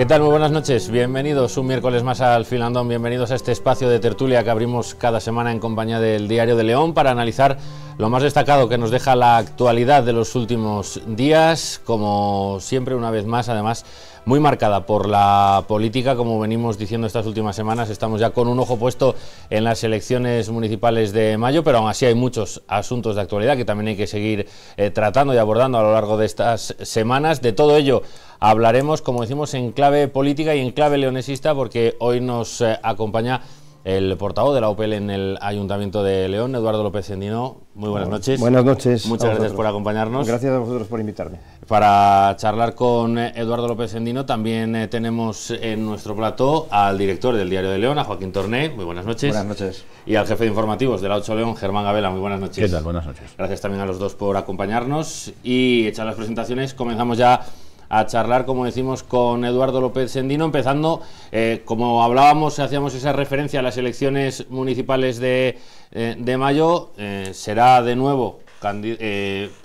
¿Qué tal? Muy buenas noches. Bienvenidos un miércoles más al Filandón. Bienvenidos a este espacio de tertulia que abrimos cada semana en compañía del Diario de León para analizar lo más destacado que nos deja la actualidad de los últimos días. Como siempre, una vez más, además, muy marcada por la política, como venimos diciendo estas últimas semanas, estamos ya con un ojo puesto en las elecciones municipales de mayo, pero aún así hay muchos asuntos de actualidad que también hay que seguir eh, tratando y abordando a lo largo de estas semanas. De todo ello hablaremos, como decimos, en clave política y en clave leonesista, porque hoy nos eh, acompaña el portavoz de la OPEL en el Ayuntamiento de León, Eduardo López Sendino. Muy buenas noches. Buenas noches. Muchas gracias por acompañarnos. Gracias a vosotros por invitarme. Para charlar con eh, Eduardo López Sendino también eh, tenemos en nuestro plató... al director del Diario de León, a Joaquín Torné. Muy buenas noches. Buenas noches. Y al jefe de informativos de la 8 León, Germán Gabela. Muy buenas noches. ¿Qué tal? Buenas noches. Gracias también a los dos por acompañarnos. Y hechas las presentaciones, comenzamos ya a charlar, como decimos, con Eduardo López Sendino, empezando, eh, como hablábamos, hacíamos esa referencia a las elecciones municipales de, eh, de mayo, eh, será de nuevo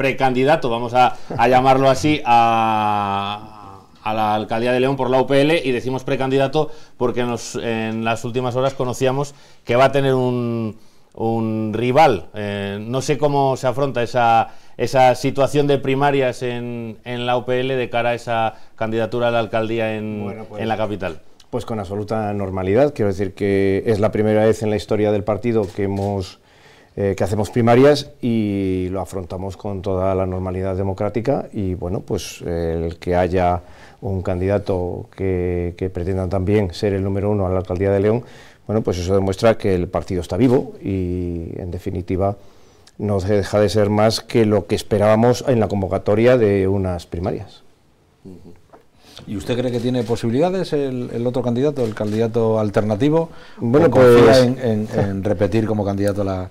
precandidato, vamos a, a llamarlo así, a, a la alcaldía de León por la UPL y decimos precandidato porque nos, en las últimas horas conocíamos que va a tener un, un rival. Eh, no sé cómo se afronta esa, esa situación de primarias en, en, la UPL de cara a esa candidatura a la alcaldía pues, en, la capital. Pues con absoluta normalidad. Quiero decir que es la primera vez en la historia del partido que hemos... Eh, que hacemos primarias y lo afrontamos con toda la normalidad democrática y bueno, pues el que haya un candidato que, que pretenda también ser el número uno a la alcaldía de León, bueno, pues eso demuestra que el partido está vivo y, en definitiva, no se deja de ser más que lo que esperábamos en la convocatoria de unas primarias. ¿Y usted cree que tiene posibilidades el, otro candidato, el candidato alternativo? Bueno, pues, en, repetir como candidato a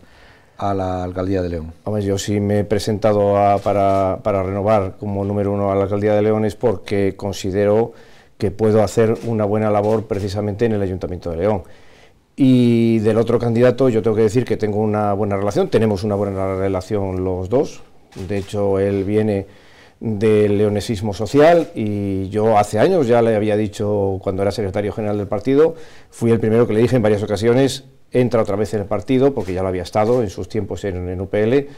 la, alcaldía de León. Hombre, yo sí me he presentado para renovar como número uno a la alcaldía de León es porque considero que puedo hacer una buena labor precisamente en el Ayuntamiento de León. Y del otro candidato yo tengo que decir que tengo una buena relación, tenemos una buena relación los dos. De hecho, él viene del leonesismo social y yo hace años ya le había dicho cuando era secretario general del partido, fui el primero que le dije en varias ocasiones, entra otra vez en el partido porque ya lo había estado en sus tiempos en, en UPL,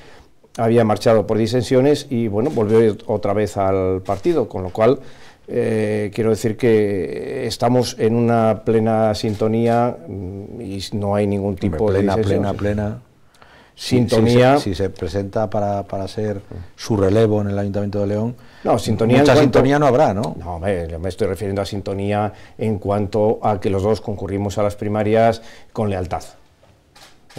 había marchado por disensiones y bueno, volvió otra vez al partido, con lo cual eh, quiero decir que estamos en una plena sintonía mm, y no hay ningún tipo de de... Plena, plena, plena. Sintonía. Si, se, presenta para, ser su relevo en el Ayuntamiento de León, no, sintonía mucha sintonía no habrá, ¿no? No, me estoy refiriendo a sintonía en cuanto a que los dos concurrimos a las primarias con lealtad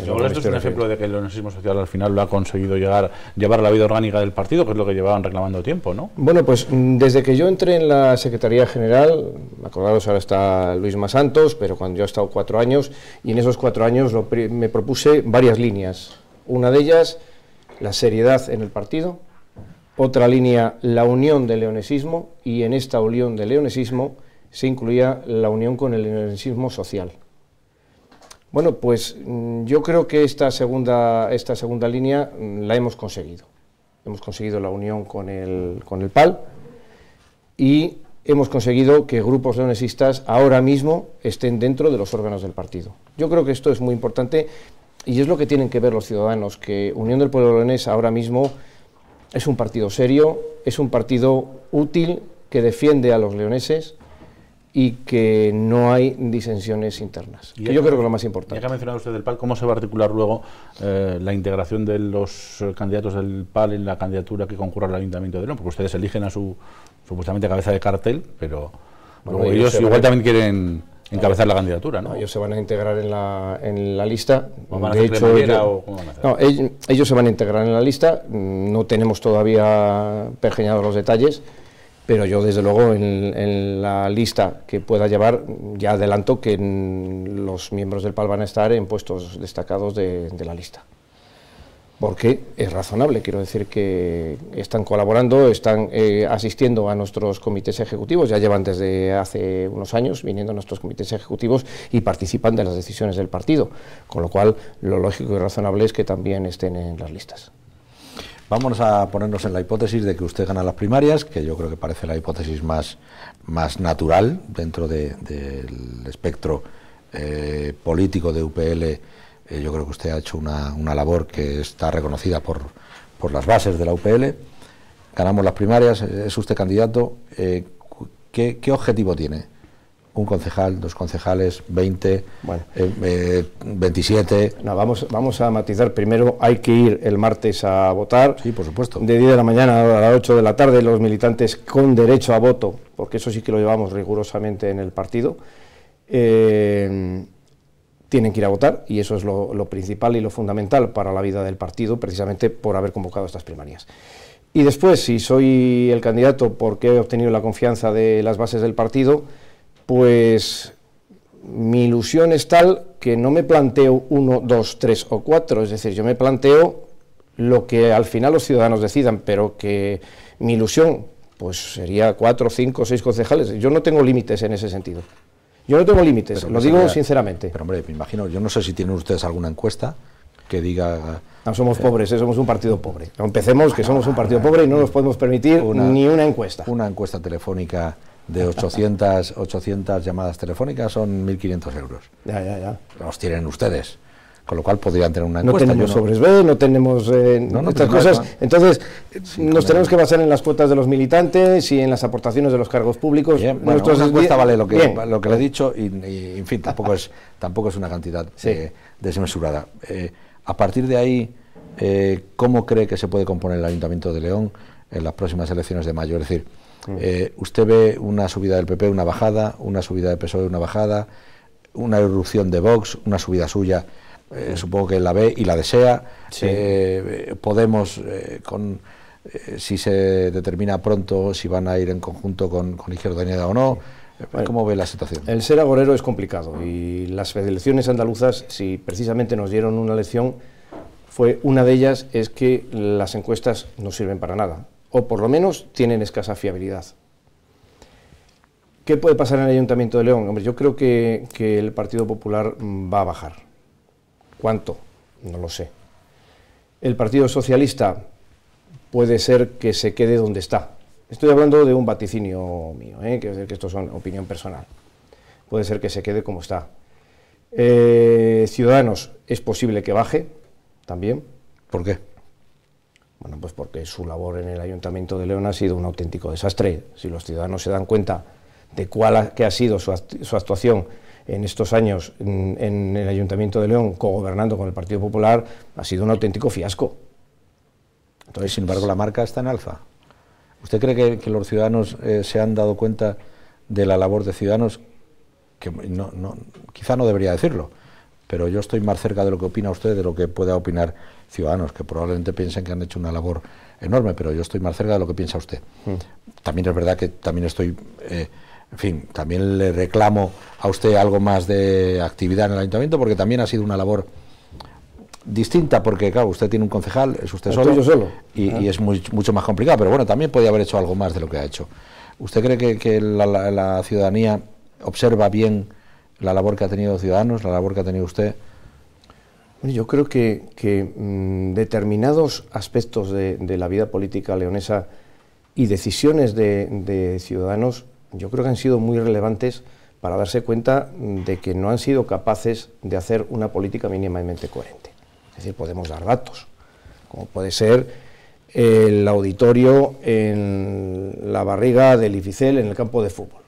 esto es un ejemplo de que el leonesismo social al final lo ha conseguido llegar, llevar la vida orgánica del partido, que es lo que llevaban reclamando tiempo, ¿no? Bueno, pues mm, desde que yo entré en la Secretaría General, acordaros ahora está Luis Masantos, pero cuando yo he estado cuatro años, y en esos cuatro años me propuse varias líneas. Una de ellas, la seriedad en el partido. Otra línea, la unión del leonesismo, y en esta unión del leonesismo se incluía la unión con el leonesismo social. Bueno, pues mm, yo creo que esta segunda, esta segunda línea mm, la hemos conseguido. Hemos conseguido la unión con el, con el PAL y hemos conseguido que grupos leonesistas ahora mismo estén dentro de los órganos del partido. Yo creo que esto es muy importante y es lo que tienen que ver los ciudadanos, que Unión del Pueblo Leonés ahora mismo es un partido serio, es un partido útil que defiende a los leoneses, y que no hay disensiones internas. yo creo que es lo más importante. Ya que ha mencionado usted del PAL, ¿cómo se va a articular luego eh, la integración de los eh, candidatos del PAL en la candidatura que concurra al Ayuntamiento de León? Porque ustedes eligen a su supuestamente cabeza de cartel, pero ellos, igual también quieren encabezar la candidatura, ¿no? Ellos se van a integrar en la, lista. Van de hecho, ellos, o cómo van a hacer? No, ellos, ellos, se van a integrar en la lista. No tenemos todavía pergeñados los detalles pero yo desde luego en, la lista que pueda llevar ya adelanto que los miembros del PAL van a estar en puestos destacados de, la lista. Porque es razonable, quiero decir que están colaborando, están eh, asistiendo a nuestros comités ejecutivos, ya llevan desde hace unos años viniendo a nuestros comités ejecutivos y participan de las decisiones del partido, con lo cual lo lógico y razonable es que también estén en las listas. Vamos a ponernos en la hipótesis de que usted gana las primarias, que yo creo que parece la hipótesis más, más natural dentro del espectro eh, político de UPL. Eh, yo creo que usted ha hecho una, labor que está reconocida por, las bases de la UPL. Ganamos las primarias, es usted candidato. Eh, ¿Qué objetivo tiene? un concejal, dos concejales, 20, bueno. 27. Eh, eh, vamos, vamos a matizar. Primero hay que ir el martes a votar. Sí, por supuesto. De 10 de la mañana a las 8 de la tarde, los militantes con derecho a voto, porque eso sí que lo llevamos rigurosamente en el partido. Eh, tienen que ir a votar y eso es lo, lo principal y lo fundamental para la vida del partido, precisamente por haber convocado estas primarias. Y después, si soy el candidato porque he obtenido la confianza de las bases del partido, pues mi ilusión es tal que no me planteo uno, dos, tres o cuatro, es decir, yo me planteo lo que al final los ciudadanos decidan, pero que mi ilusión pues sería cuatro, cinco, seis concejales. Yo no tengo límites en ese sentido. Yo no tengo límites, lo digo sinceramente. Pero hombre, me imagino, yo no sé si tienen ustedes alguna encuesta que diga... No, somos eh, pobres, eh, somos un partido pobre. empecemos, que somos un partido pobre y no nos podemos permitir ni una encuesta. Una encuesta telefónica de 800, 800 llamadas telefónicas son 1.500 euros. Ya, ya, ya. Los tienen ustedes. Con lo cual podrían tener una encuesta. No tenemos sobres eh, no tenemos estas cosas. Entonces, nos tenemos que basar en las cuotas de los militantes y en las aportaciones de los cargos públicos. bueno, vale lo que, lo que le he dicho y, en fin, tampoco es, tampoco es una cantidad eh, desmesurada. Eh, a partir de ahí, ¿cómo cree que se puede componer el Ayuntamiento de León en las próximas elecciones de mayo? Es decir, eh, usted ve una subida del PP, una bajada, una subida de PSOE, una bajada, una erupción de Vox, una subida suya, eh, supongo que la ve y la desea. Eh, Podemos, si se determina pronto si van a ir en conjunto con, con Izquierda o no. ¿Cómo ve la situación? El ser agorero es complicado y las elecciones andaluzas, si precisamente nos dieron una lección, fue una de ellas es que las encuestas no sirven para nada o por lo menos tienen escasa fiabilidad. ¿Qué puede pasar en el Ayuntamiento de León? Hombre, yo creo que, el Partido Popular mm, va a bajar. ¿Cuánto? No lo sé. El Partido Socialista puede ser que se quede donde está. Estoy hablando de un vaticinio mío, ¿eh? que, que esto es opinión personal. Puede ser que se quede como está. Eh, Ciudadanos es posible que baje también. ¿Por qué? Bueno, pues porque su labor en el Ayuntamiento de León ha sido un auténtico desastre. Si los ciudadanos se dan cuenta de cuál ha, ha sido su, actuación en estos años mm, en, el Ayuntamiento de León, cogobernando con el Partido Popular, ha sido un auténtico fiasco. Entonces, sin embargo, la marca está en alza. ¿Usted cree que, los ciudadanos eh, se han dado cuenta de la labor de ciudadanos? Que quizá no debería decirlo, pero yo estoy más cerca de lo que opina usted de lo que pueda opinar ciudadanos que probablemente piensen que han hecho una labor enorme, pero yo estoy más cerca de lo que piensa usted. Mm. También es verdad que también estoy, eh, en fin, también le reclamo a usted algo más de actividad en el ayuntamiento, porque también ha sido una labor distinta, porque claro, usted tiene un concejal, es usted solo, Y, ah. es mucho más complicado, pero bueno, también podía haber hecho algo más de lo que ha hecho. ¿Usted cree que, la, la ciudadanía observa bien la labor que ha tenido Ciudadanos, la labor que ha tenido usted? yo creo que, mm, determinados aspectos de, la vida política leonesa y decisiones de, de, ciudadanos, yo creo que han sido muy relevantes para darse cuenta de que no han sido capaces de hacer una política mínimamente coherente. Es decir, podemos dar datos, como puede ser el auditorio en la barriga del Ificel en el campo de fútbol,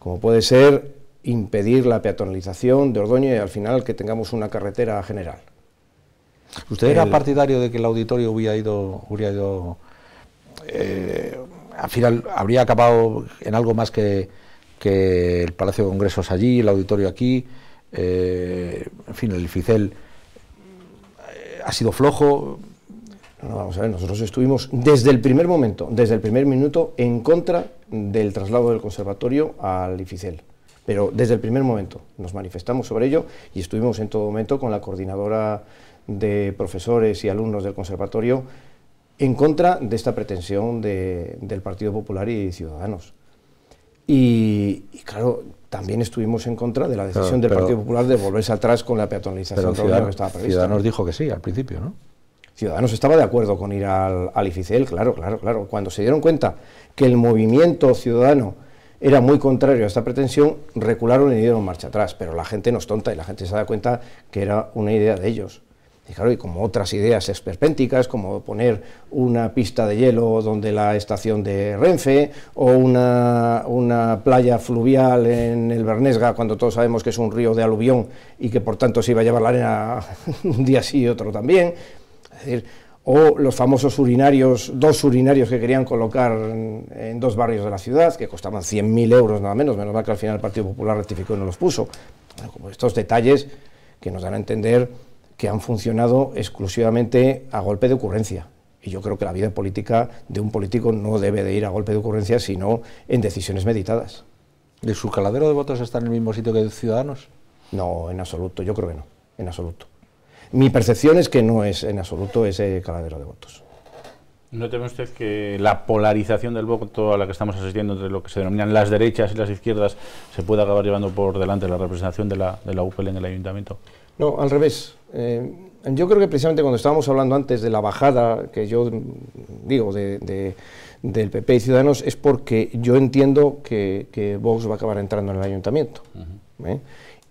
como puede ser impedir la peatonalización de Ordoña y al final que tengamos una carretera general. ¿Usted era partidario de que el auditorio hubiera ido, hubiera ido eh, al final habría acabado en algo más que, que, el Palacio de Congresos allí, el auditorio aquí, eh, en fin, el Ificel... Eh, ha sido flojo? vamos a ver, nosotros estuvimos desde el primer momento, desde el primer minuto, en contra del traslado del conservatorio al IFICEL. Pero desde el primer momento nos manifestamos sobre ello y estuvimos en todo momento con la coordinadora de profesores y alumnos del conservatorio en contra de esta pretensión del Partido Popular y Ciudadanos. Y, claro, también estuvimos en contra de la decisión del Partido Popular de volverse atrás con la peatonalización que estaba prevista. Ciudadanos dijo que sí al principio, ¿no? Ciudadanos estaba de acuerdo con ir al, al IFICEL, claro, claro, claro. Cuando se dieron cuenta que el movimiento ciudadano era muy contrario a esta pretensión, recularon y dieron marcha atrás, pero la gente no es tonta y la gente se da cuenta que era una idea de ellos. Y claro, y como otras ideas esperpénticas, como poner una pista de hielo donde la estación de Renfe, o una, playa fluvial en el Bernesga, cuando todos sabemos que es un río de aluvión y que por tanto se iba a llevar la arena un día sí y otro también. Es decir, o los famosos urinarios, dos urinarios que querían colocar en, dos barrios de la ciudad, que costaban 100.000 euros nada menos, menos mal que al final el Partido Popular rectificó y no los puso. estos detalles que nos dan a entender que han funcionado exclusivamente a golpe de ocurrencia. Y yo creo que la vida política de un político no debe de ir a golpe de ocurrencia, sino en decisiones meditadas. ¿Y su caladero de votos está en el mismo sitio que de Ciudadanos? No, en absoluto, yo creo que no, en absoluto mi percepción es que no es en absoluto ese caladero de votos. ¿No teme usted que la polarización del voto a la que estamos asistiendo entre lo que se denominan las derechas y las izquierdas se pueda acabar llevando por delante la representación de la, de la UPL en el ayuntamiento? No, al revés. Eh, yo creo que precisamente cuando estábamos hablando antes de la bajada, que yo digo, del PP y Ciudadanos, es porque yo entiendo que, Vox va a acabar entrando en el ayuntamiento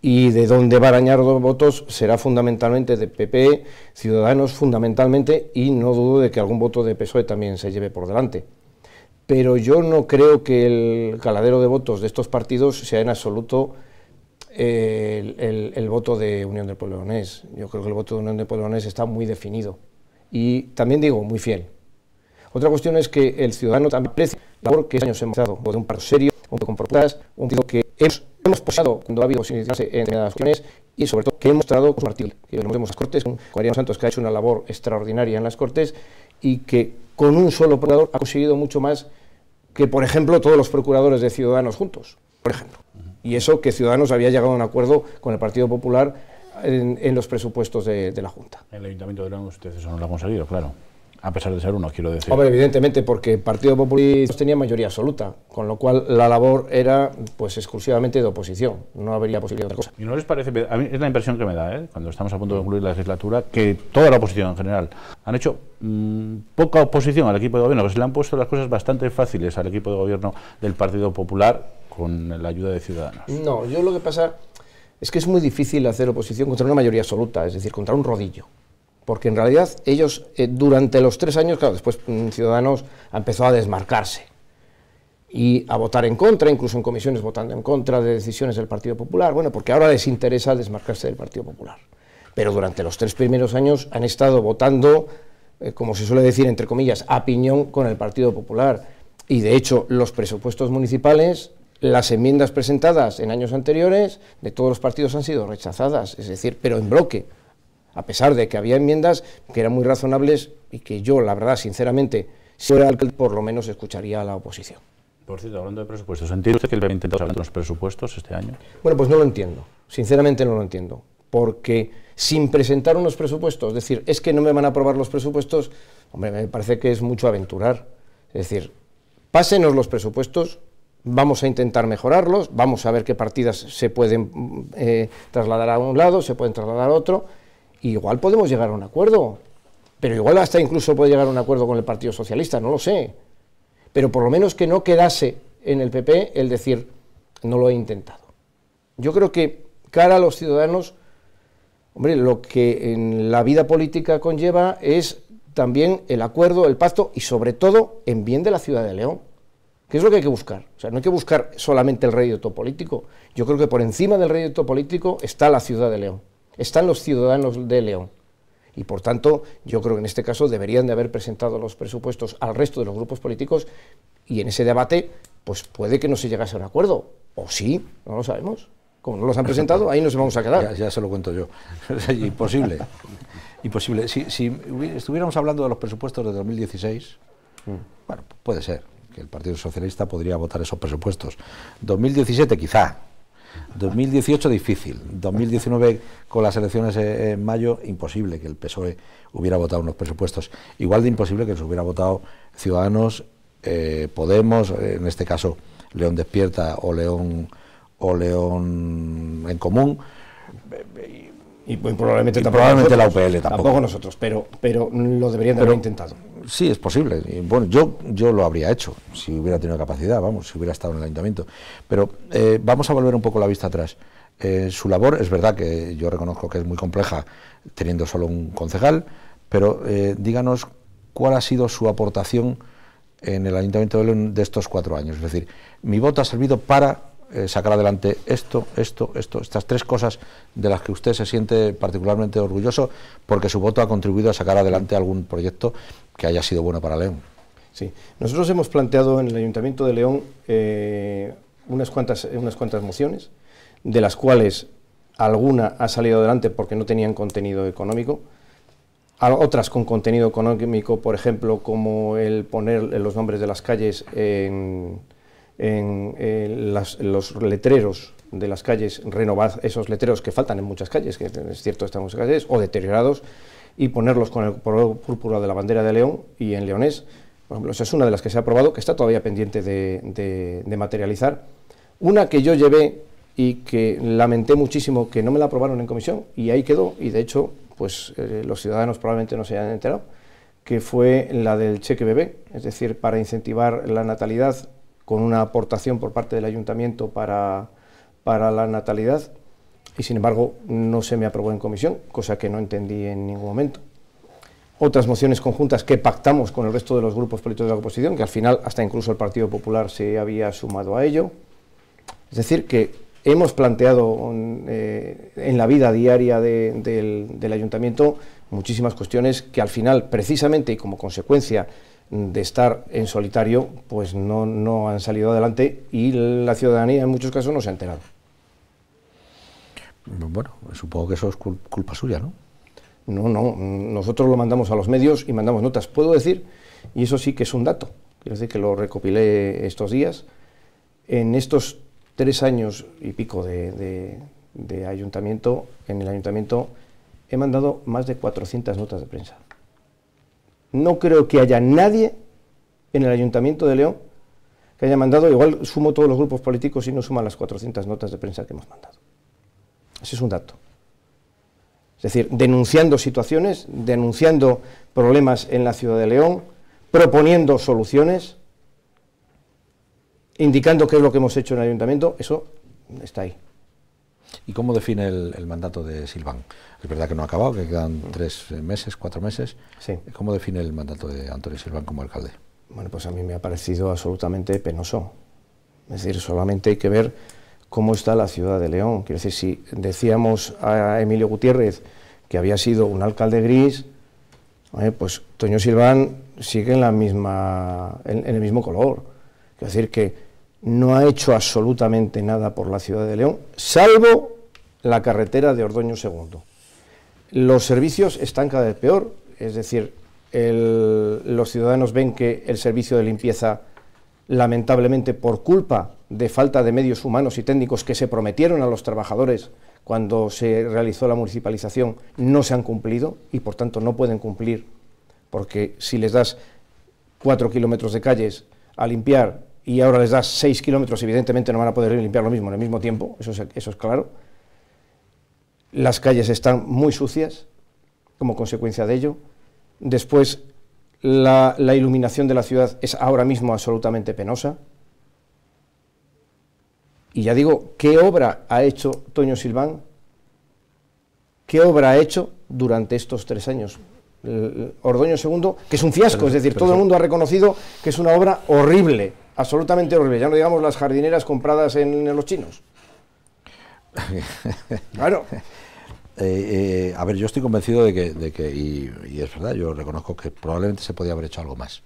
y de dónde va a arañar dos votos será fundamentalmente de PP, Ciudadanos fundamentalmente, y no dudo de que algún voto de PSOE también se lleve por delante. Pero yo no creo que el caladero de votos de estos partidos sea en absoluto eh, el, voto de Unión del Pueblo Leonés. Yo creo que el voto de Unión del Pueblo Leonés está muy definido y también digo, muy fiel. Otra cuestión es que el ciudadano también aprecia la labor que este años hemos dado de un partido serio, un partido con propuestas, un partido que es hemos posado cuando ha habido posibilidades en determinadas cuestiones y sobre todo que hemos mostrado con pues, su que lo vemos las Cortes, con Mariano Santos que ha hecho una labor extraordinaria en las Cortes y que con un solo procurador ha conseguido mucho más que, por ejemplo, todos los procuradores de Ciudadanos juntos, por ejemplo. Y eso que Ciudadanos había llegado a un acuerdo con el Partido Popular en, los presupuestos de, la Junta. En El Ayuntamiento de León ustedes eso no lo ha conseguido, claro a pesar de ser uno, quiero decir. Hombre, evidentemente, porque el Partido Popular tenía mayoría absoluta, con lo cual la labor era pues exclusivamente de oposición, no habría posibilidad de otra cosa. ¿Y no les parece, a mí es la impresión que me da, ¿eh? cuando estamos a punto de concluir la legislatura, que toda la oposición en general han hecho mm, poca oposición al equipo de gobierno, que se le han puesto las cosas bastante fáciles al equipo de gobierno del Partido Popular con la ayuda de Ciudadanos? No, yo lo que pasa es que es muy difícil hacer oposición contra una mayoría absoluta, es decir, contra un rodillo porque en realidad ellos eh, durante los tres años, claro, después mm, Ciudadanos empezó a desmarcarse y a votar en contra, incluso en comisiones votando en contra de decisiones del Partido Popular, bueno, porque ahora les interesa desmarcarse del Partido Popular. Pero durante los tres primeros años han estado votando, eh, como se suele decir, entre comillas, a piñón con el Partido Popular. Y de hecho, los presupuestos municipales, las enmiendas presentadas en años anteriores de todos los partidos han sido rechazadas, es decir, pero en bloque a pesar de que había enmiendas que eran muy razonables y que yo, la verdad, sinceramente, si fuera alcalde, por lo menos escucharía a la oposición. Por cierto, hablando de presupuestos, ¿entiende usted que el intentado hablar de los presupuestos este año? Bueno, pues no lo entiendo, sinceramente no lo entiendo, porque sin presentar unos presupuestos, es decir, es que no me van a aprobar los presupuestos, hombre, me parece que es mucho aventurar. Es decir, pásenos los presupuestos, vamos a intentar mejorarlos, vamos a ver qué partidas se pueden eh, trasladar a un lado, se pueden trasladar a otro, igual podemos llegar a un acuerdo, pero igual hasta incluso puede llegar a un acuerdo con el Partido Socialista, no lo sé. Pero por lo menos que no quedase en el PP el decir, no lo he intentado. Yo creo que cara a los ciudadanos, hombre, lo que en la vida política conlleva es también el acuerdo, el pacto y sobre todo en bien de la ciudad de León, que es lo que hay que buscar. O sea, no hay que buscar solamente el rédito político. Yo creo que por encima del rédito político está la ciudad de León están los ciudadanos de León. Y por tanto, yo creo que en este caso deberían de haber presentado los presupuestos al resto de los grupos políticos y en ese debate, pues puede que no se llegase a un acuerdo. O sí, no lo sabemos. Como no los han presentado, ahí nos vamos a quedar. Ya, se lo cuento yo. Imposible. Imposible. Si, si, estuviéramos hablando de los presupuestos de 2016, mm. bueno, puede ser que el Partido Socialista podría votar esos presupuestos. 2017 quizá, 2018 difícil, 2019 con las elecciones eh, eh, en mayo imposible que el PSOE hubiera votado unos presupuestos, igual de imposible que los hubiera votado Ciudadanos, eh, Podemos, en este caso León Despierta o León, o León en Común. Y, probablemente, la UPL tampoco. Tampoco nosotros, pero, pero lo deberían haber intentado sí, es posible. Bueno, yo, yo lo habría hecho, si hubiera tenido capacidad, vamos, si hubiera estado en el ayuntamiento. Pero eh, vamos a volver un poco la vista atrás. Eh, su labor es verdad que yo reconozco que es muy compleja teniendo solo un concejal, pero eh, díganos cuál ha sido su aportación en el Ayuntamiento de León de estos cuatro años. Es decir, mi voto ha servido para sacar adelante esto, esto, esto, estas tres cosas de las que usted se siente particularmente orgulloso porque su voto ha contribuido a sacar adelante algún proyecto que haya sido buena para León. Sí, nosotros hemos planteado en el Ayuntamiento de León eh, unas, cuantas, unas cuantas mociones, de las cuales alguna ha salido adelante porque no tenían contenido económico, otras con contenido económico, por ejemplo, como el poner los nombres de las calles en, en, eh, los letreros de las calles, renovar esos letreros que faltan en muchas calles, que es cierto, estamos en calles, o deteriorados, y ponerlos con el color púrpura de la bandera de León y en leonés. Por ejemplo, esa es una de las que se ha aprobado, que está todavía pendiente de, materializar. Una que yo llevé y que lamenté muchísimo que no me la aprobaron en comisión y ahí quedó y de hecho pues eh, los ciudadanos probablemente no se hayan enterado que fue la del cheque bebé, es decir, para incentivar la natalidad con una aportación por parte del ayuntamiento para, para la natalidad y sin embargo no se me aprobó en comisión, cosa que no entendí en ningún momento. Otras mociones conjuntas que pactamos con el resto de los grupos políticos de la oposición, que al final hasta incluso el Partido Popular se había sumado a ello. Es decir, que hemos planteado mm, eh, en la vida diaria del, ayuntamiento muchísimas cuestiones que al final, precisamente y como consecuencia de estar en solitario, pues no, no han salido adelante y la ciudadanía en muchos casos no se ha enterado. Bueno, supongo que eso es culpa suya, ¿no? No, no, nosotros lo mandamos a los medios y mandamos notas. Puedo decir, y eso sí que es un dato, quiero decir que lo recopilé estos días, en estos tres años y pico de, de ayuntamiento, en el ayuntamiento he mandado más de 400 notas de prensa. No creo que haya nadie en el ayuntamiento de León que haya mandado, igual sumo todos los grupos políticos y no suman las 400 notas de prensa que hemos mandado. Ese es un dato. Es decir, denunciando situaciones, denunciando problemas en la ciudad de León, proponiendo soluciones, indicando qué es lo que hemos hecho en el ayuntamiento, eso está ahí. ¿Y cómo define el, mandato de Silván? Es verdad que no ha acabado, que quedan mm. tres meses, cuatro meses. Sí. ¿Cómo define el mandato de Antonio Silván como alcalde? Bueno, pues a mí me ha parecido absolutamente penoso. Es decir, solamente hay que ver cómo está la ciudad de León. Quiero decir, si decíamos a Emilio Gutiérrez que había sido un alcalde gris, eh, pues Toño Silván sigue en, la misma, en, el mismo color. ...es decir que no ha hecho absolutamente nada por la ciudad de León, salvo la carretera de Ordoño II. Los servicios están cada vez peor, es decir, los ciudadanos ven que el servicio de limpieza lamentablemente por culpa de falta de medios humanos y técnicos que se prometieron a los trabajadores cuando se realizó la municipalización, no se han cumplido y por tanto no pueden cumplir, porque si les das cuatro kilómetros de calles a limpiar y ahora les das seis kilómetros, evidentemente no van a poder limpiar lo mismo en el mismo tiempo, eso es, claro. Las calles están muy sucias como consecuencia de ello. Después la, iluminación de la ciudad es ahora mismo absolutamente penosa. Y ya digo, ¿qué obra ha hecho Toño Silván? ¿Qué obra ha hecho durante estos tres años? Ordoño II, que es un fiasco, es decir, todo el mundo ha reconocido que es una obra horrible, absolutamente horrible, ya no digamos las jardineras compradas en, en los chinos. claro. Eh, eh, a ver, yo estoy convencido de que, y, es verdad, yo reconozco que probablemente se podía haber hecho algo más,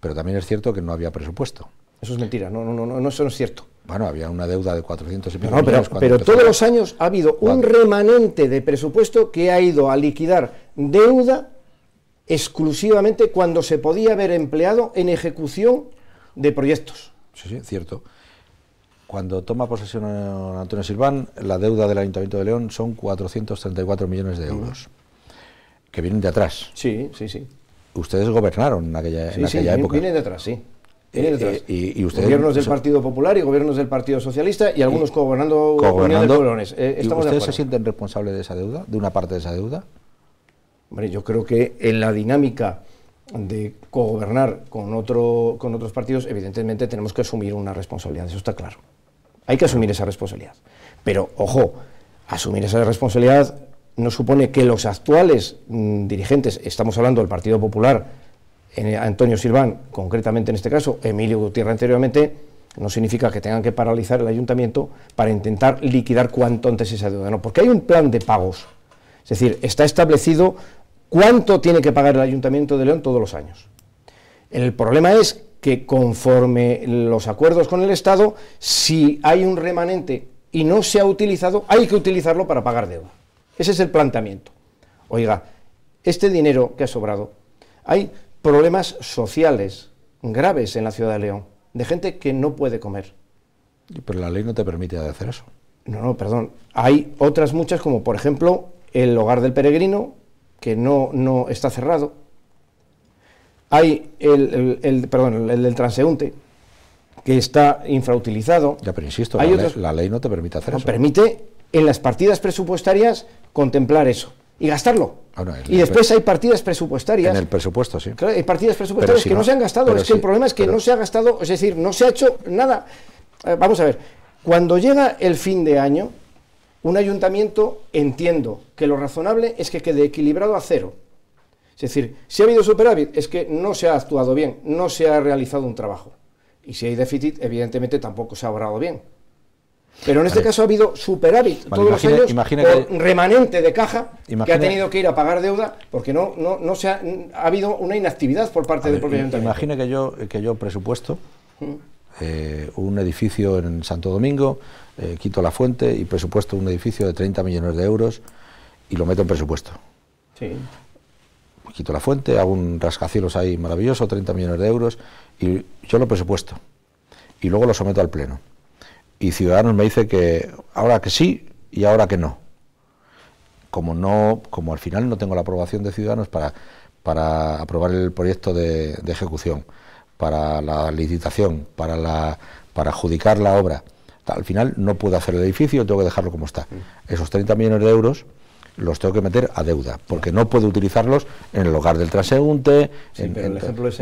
pero también es cierto que no había presupuesto. Eso es mentira, no, no, no, no eso no es cierto. Bueno, había una deuda de 400 y No, pero, pero todos los años ha habido un remanente de presupuesto que ha ido a liquidar deuda exclusivamente cuando se podía haber empleado en ejecución de proyectos. Sí, sí, cierto. Cuando toma posesión Antonio Silván, la deuda del Ayuntamiento de León son 434 millones de euros, que vienen de atrás. Sí, sí, sí. Ustedes gobernaron en aquella, sí, en sí, época. Vienen de atrás, sí. Eh, eh, y, gobiernos del Partido Popular y gobiernos del Partido Socialista y algunos gobernando, gobernando eh, de ustedes se sienten responsables de esa deuda, de una parte de esa deuda? Hombre, yo creo que en la dinámica de cogobernar con, otro, con otros partidos, evidentemente tenemos que asumir una responsabilidad, eso está claro. Hay que asumir esa responsabilidad. Pero, ojo, asumir esa responsabilidad no supone que los actuales mm, dirigentes, estamos hablando del Partido Popular, en, Antonio Silván, concretamente en este caso, Emilio Gutiérrez anteriormente, no significa que tengan que paralizar el ayuntamiento para intentar liquidar cuanto antes esa deuda, no, porque hay un plan de pagos. Es decir, está establecido cuánto tiene que pagar el ayuntamiento de León todos los años. El problema es que conforme los acuerdos con el Estado, si hay un remanente y no se ha utilizado, hay que utilizarlo para pagar deuda. Ese es el planteamiento. Oiga, este dinero que ha sobrado, hay problemas sociales graves en la ciudad de León, de gente que no puede comer. Pero la ley no te permite hacer eso. No, no, perdón. Hay otras muchas, como por ejemplo el hogar del peregrino, que no, no está cerrado hay el, del transeúnte, que está infrautilizado. Ya, pero insisto, la, ley, no te permite hacer eso. Permite en las partidas presupuestarias contemplar eso y gastarlo. Ah, y después hay partidas presupuestarias. En el presupuesto, sí. hay partidas presupuestarias que no, se han gastado. Es que el problema es que no se ha gastado, es decir, no se ha hecho nada. Eh, vamos a ver, cuando llega el fin de año, un ayuntamiento entiendo que lo razonable es que quede equilibrado a cero. Es decir, si ha habido superávit es que no se ha actuado bien, no se ha realizado un trabajo. Y si hay déficit, evidentemente tampoco se ha ahorrado bien. Pero en este caso ha habido superávit todos los años remanente de caja que ha tenido que ir a pagar deuda porque no, no, no se ha, habido una inactividad por parte del propio Imagina que yo, que yo presupuesto mm. eh, un edificio en Santo Domingo, eh, quito la fuente y presupuesto un edificio de 30 millones de euros y lo meto en presupuesto. Sí quito la fuente, hago un rascacielos ahí maravilloso, 30 millones de euros, y yo lo presupuesto. Y luego lo someto al Pleno. Y Ciudadanos me dice que ahora que sí y ahora que no. Como, no, como al final no tengo la aprobación de Ciudadanos para, para aprobar el proyecto de, ejecución, para la licitación, para, la, para adjudicar la obra, al final no puedo hacer el edificio, tengo que dejarlo como está. Mm. Esos 30 millones de euros los tengo que meter a deuda, porque no puedo utilizarlos en el hogar del transeúnte. el ejemplo es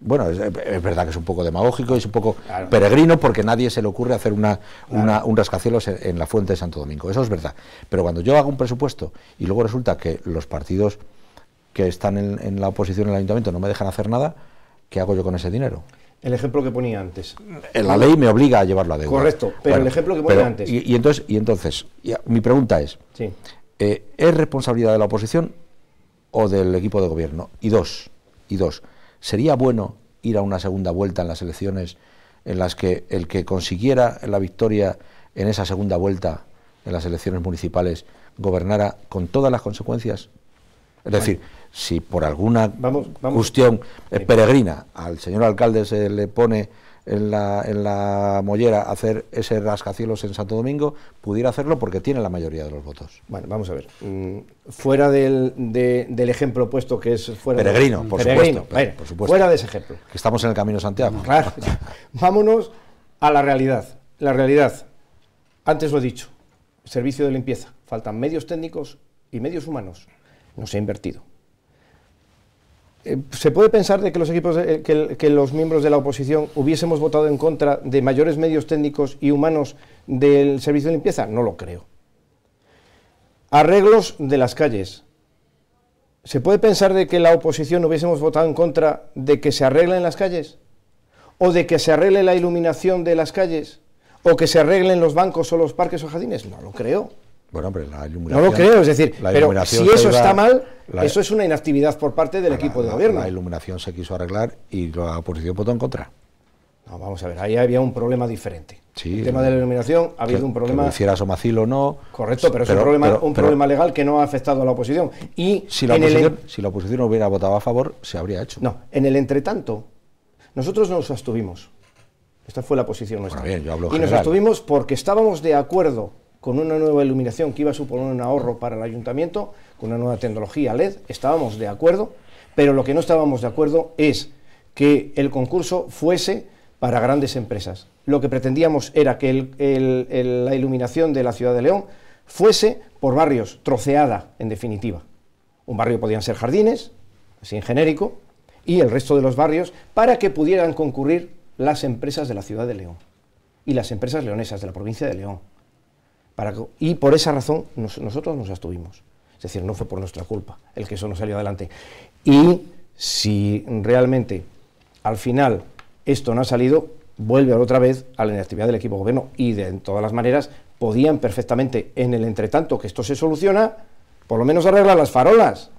Bueno, es, verdad que es un poco demagógico y es un poco peregrino porque nadie se le ocurre hacer una, un rascacielos en, la Fuente de Santo Domingo, eso es verdad. Pero cuando yo hago un presupuesto y luego resulta que los partidos que están en, la oposición en el ayuntamiento no me dejan hacer nada, ¿qué hago yo con ese dinero? El ejemplo que ponía antes. La ley me obliga a llevarlo a deuda. Correcto, pero el ejemplo que ponía antes. Y, entonces, y entonces mi pregunta es, eh, ¿es responsabilidad de la oposición o del equipo de gobierno? Y dos, y dos, ¿sería bueno ir a una segunda vuelta en las elecciones en las que el que consiguiera la victoria en esa segunda vuelta en las elecciones municipales gobernara con todas las consecuencias? Es decir, si por alguna cuestión peregrina al señor alcalde se le pone en la, en la mollera hacer ese rascacielos en Santo Domingo, pudiera hacerlo porque tiene la mayoría de los votos. Bueno, vamos a ver. Mm, fuera del, del, ejemplo puesto que es fuera peregrino, por, supuesto, Fuera de ese ejemplo. Que estamos en el camino Santiago. Claro. Vámonos a la realidad. La realidad. Antes lo he dicho. Servicio de limpieza. Faltan medios técnicos y medios humanos. No se ha invertido. Eh, ¿Se puede pensar de que los equipos, eh, que, los miembros de la oposición hubiésemos votado en contra de mayores medios técnicos y humanos del servicio de limpieza? No lo creo. Arreglos de las calles. ¿Se puede pensar de que la oposición hubiésemos votado en contra de que se arreglen las calles? ¿O de que se arregle la iluminación de las calles? ¿O que se arreglen los bancos o los parques o jardines? No lo creo. Bueno, hombre, la iluminación. No lo creo, es decir, pero si eso está mal, eso es una inactividad por parte del equipo de gobierno. La iluminación se quiso arreglar y la oposición votó en contra. No, vamos a ver, ahí había un problema diferente. el tema de la iluminación ha habido un problema. Que hiciera Somacil o no. Correcto, pero es un, problema, legal que no ha afectado a la oposición. Y si la oposición, si la oposición hubiera votado a favor, se habría hecho. No, en el entretanto, nosotros nos abstuvimos. Esta fue la posición nuestra. bien, y nos abstuvimos porque estábamos de acuerdo con una nueva iluminación que iba a suponer un ahorro para el ayuntamiento, con una nueva tecnología LED, estábamos de acuerdo, pero lo que no estábamos de acuerdo es que el concurso fuese para grandes empresas. Lo que pretendíamos era que la iluminación de la ciudad de León fuese por barrios, troceada en definitiva. Un barrio podían ser jardines, así en genérico, y el resto de los barrios para que pudieran concurrir las empresas de la ciudad de León y las empresas leonesas de la provincia de León y por esa razón nosotros nos abstuvimos. Es decir, no fue por nuestra culpa el que eso no salió adelante. Y si realmente al final esto no ha salido, vuelve otra vez a la inactividad del equipo de gobierno y de todas las maneras podían perfectamente en el entretanto que esto se soluciona, por lo menos arreglar las farolas.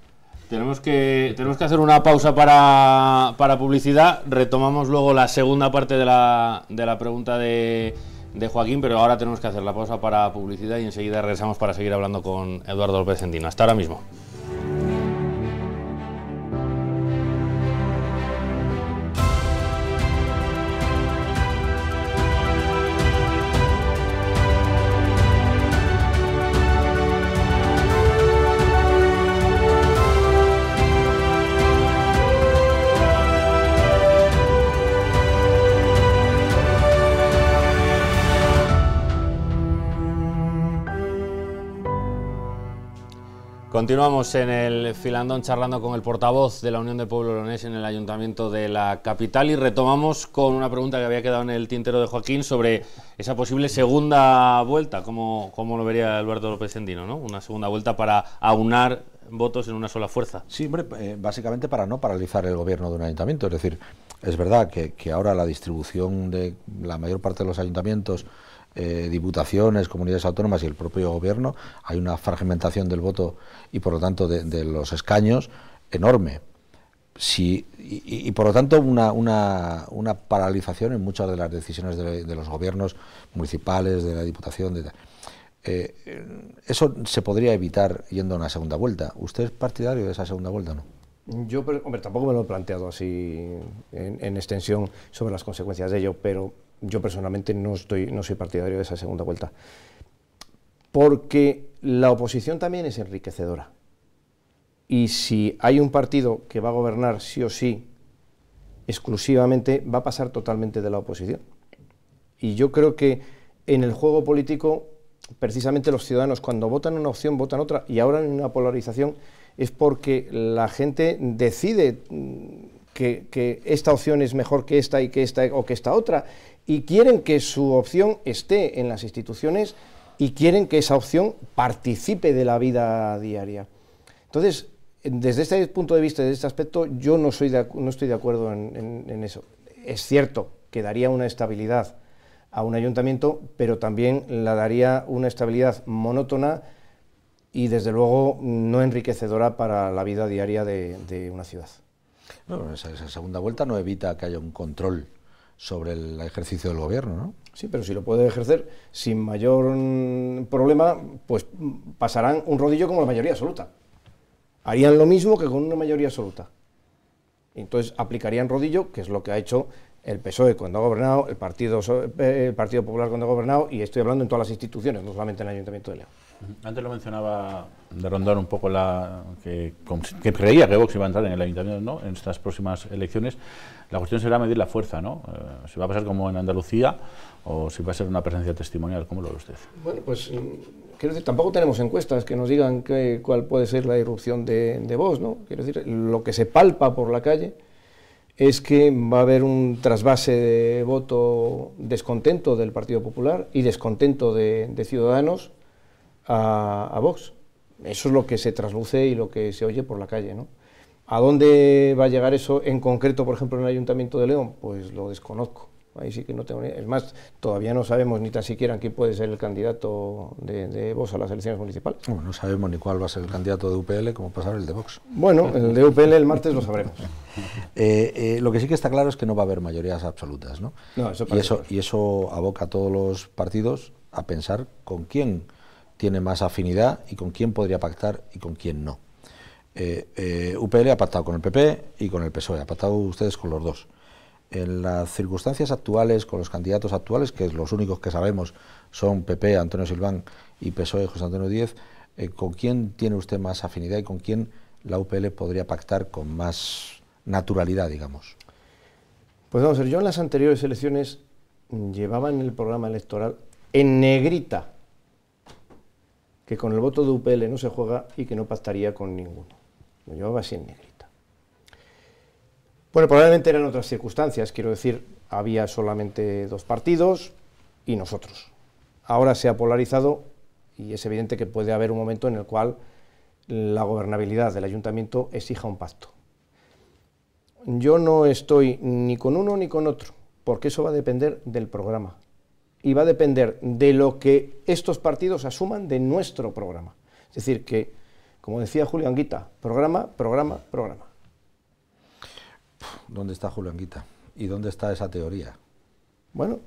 Tenemos que, tenemos que hacer una pausa para, publicidad. Retomamos luego la segunda parte de la pregunta de, de Joaquín, pero ahora tenemos que hacer la pausa para publicidad y enseguida regresamos para seguir hablando con Eduardo López Endino. Hasta ahora mismo. Continuamos en el Filandón charlando con el portavoz de la Unión de Pueblo Leonés en el Ayuntamiento de la capital y retomamos con una pregunta que había quedado en el tintero de Joaquín sobre esa posible segunda vuelta, como, lo vería Alberto López Sendino? ¿no? Una segunda vuelta para aunar votos en una sola fuerza. Sí, hombre, eh, básicamente para no paralizar el gobierno de un ayuntamiento. Es decir, es verdad que ahora la distribución de la mayor parte de los ayuntamientos eh, diputaciones, comunidades autónomas y el propio gobierno, hay una fragmentación del voto y por lo tanto de, los escaños enorme. y, por lo tanto una, paralización en muchas de las decisiones de, los gobiernos municipales, de la diputación, de, eh, eso se podría evitar yendo a una segunda vuelta. ¿Usted es partidario de esa segunda vuelta no? Yo, tampoco me lo he planteado así en, en extensión sobre las consecuencias de ello, pero yo personalmente no, estoy, no soy partidario de esa segunda vuelta. Porque la oposición también es enriquecedora. Y si hay un partido que va a gobernar sí o sí, exclusivamente, va a pasar totalmente de la oposición. Y yo creo que en el juego político, precisamente los ciudadanos, cuando votan una opción, votan otra. Y ahora en una polarización es porque la gente decide mm, que, esta opción es mejor que esta y que esta o que esta otra, y quieren que su opción esté en las instituciones y quieren que esa opción participe de la vida diaria. Entonces, desde este punto de vista, desde este aspecto, yo no, soy no estoy de acuerdo en, eso. Es cierto que daría una estabilidad a un ayuntamiento, pero también la daría una estabilidad monótona y desde luego no enriquecedora para la vida diaria de una ciudad. Bueno, esa, segunda vuelta no evita que haya un control sobre el ejercicio del gobierno, ¿no? Sí, pero si lo puede ejercer sin mayor mm, problema, pues mm, pasarán un rodillo como la mayoría absoluta. Harían lo mismo que con una mayoría absoluta. Entonces aplicarían rodillo, que es lo que ha hecho el PSOE cuando ha gobernado, el Partido, eh, el Partido Popular cuando ha gobernado, y estoy hablando en todas las instituciones, no solamente en el Ayuntamiento de León. Antes lo mencionaba de rondar un poco la que, creía que Vox iba a entrar en el ayuntamiento ¿no? en estas próximas elecciones. La cuestión será medir la fuerza, ¿no? Eh, si va a pasar como en Andalucía o si va a ser una presencia testimonial, como lo ve usted? Bueno, pues mm, quiero decir, tampoco tenemos encuestas que nos digan cuál puede ser la irrupción de, Vox, ¿no? Quiero decir, lo que se palpa por la calle es que va a haber un trasvase de voto descontento del Partido Popular y descontento de Ciudadanos a, Vox. Eso es lo que se trasluce y lo que se oye por la calle, ¿no? ¿A dónde va a llegar eso en concreto, por ejemplo, en el Ayuntamiento de León? Pues lo desconozco. Ahí sí que no tengo Es más, todavía no sabemos ni tan siquiera quién puede ser el candidato de, Vox a las elecciones municipales. no sabemos ni cuál va a ser el candidato de UPL, como pasar el de Vox. Bueno, el de UPL el martes lo sabremos. Eh, eh, lo que sí que está claro es que no va a haber mayorías absolutas, ¿no? eso y, y eso aboca a todos los partidos a pensar con quién tiene más afinidad y con quién podría pactar y con quién no. Eh, eh, UPL ha pactado con el PP y con el PSOE, ha pactado ustedes con los dos. En las circunstancias actuales, con los candidatos actuales, que los únicos que sabemos son PP, Antonio Silván y PSOE, José Antonio Díez, eh, ¿con quién tiene usted más afinidad y con quién la UPL podría pactar con más naturalidad, digamos? Pues vamos a ver, yo en las anteriores elecciones mm, llevaba en el programa electoral en negrita que con el voto de UPL no se juega y que no pactaría con ninguno. Lo llevaba así en negrita. Bueno, probablemente eran otras circunstancias, quiero decir, había solamente dos partidos y nosotros. Ahora se ha polarizado y es evidente que puede haber un momento en el cual la gobernabilidad del ayuntamiento exija un pacto. Yo no estoy ni con uno ni con otro, porque eso va a depender del programa y va a depender de lo que estos partidos asuman de nuestro programa. Es decir, que, como decía Julio Anguita, programa, programa, programa. ¿Dónde está Julio Anguita? ¿Y dónde está esa teoría? Bueno,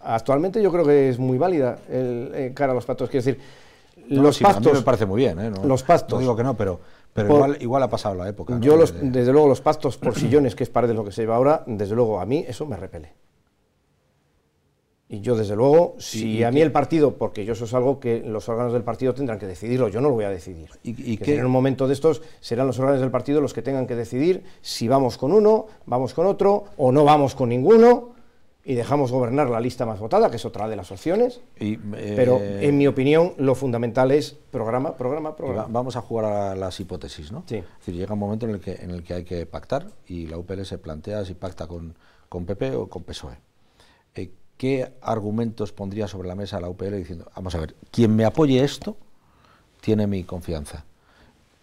actualmente yo creo que es muy válida el, eh, cara a los pactos. Quiero decir, los pactos. me parece muy bien, ¿eh? los pactos. No digo que no, pero, pero igual, ha pasado la época. Yo, desde luego, los pactos por sillones, que es parte de lo que se lleva ahora, desde luego a mí eso me repele. Y yo, desde luego, si a mí el partido, porque yo eso es algo que los órganos del partido tendrán que decidirlo, yo no lo voy a decidir. ¿Y, que En un momento de estos serán los órganos del partido los que tengan que decidir si vamos con uno, vamos con otro o no vamos con ninguno y dejamos gobernar la lista más votada, que es otra de las opciones. pero eh, en mi opinión lo fundamental es programa, programa, programa. Vamos a jugar a las hipótesis, ¿no? Sí. Es decir, llega un momento en el que, en el que hay que pactar y la UPL se plantea si pacta con, con PP o con PSOE. ¿qué argumentos pondría sobre la mesa la UPL diciendo, vamos a ver, quien me apoye esto tiene mi confianza?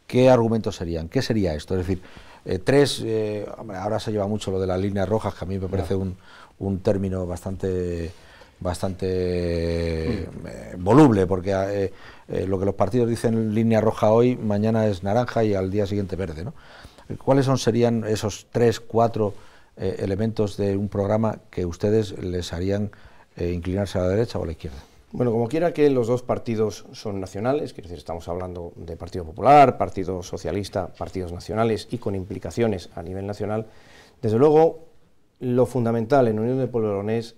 ¿Qué argumentos serían? ¿Qué sería esto? Es decir, eh, tres, eh, ahora se lleva mucho lo de las líneas rojas, que a mí me parece un, término bastante bastante mm. eh, voluble, porque lo que los partidos dicen línea roja hoy, mañana es naranja y al día siguiente verde. ¿no? ¿Cuáles son, serían esos tres, cuatro eh, elementos de un programa que ustedes les harían eh, inclinarse a la derecha o a la izquierda? Bueno, como quiera que los dos partidos son nacionales, quiero decir, estamos hablando de Partido Popular, Partido Socialista, partidos nacionales y con implicaciones a nivel nacional, desde luego lo fundamental en Unión de Pueblo es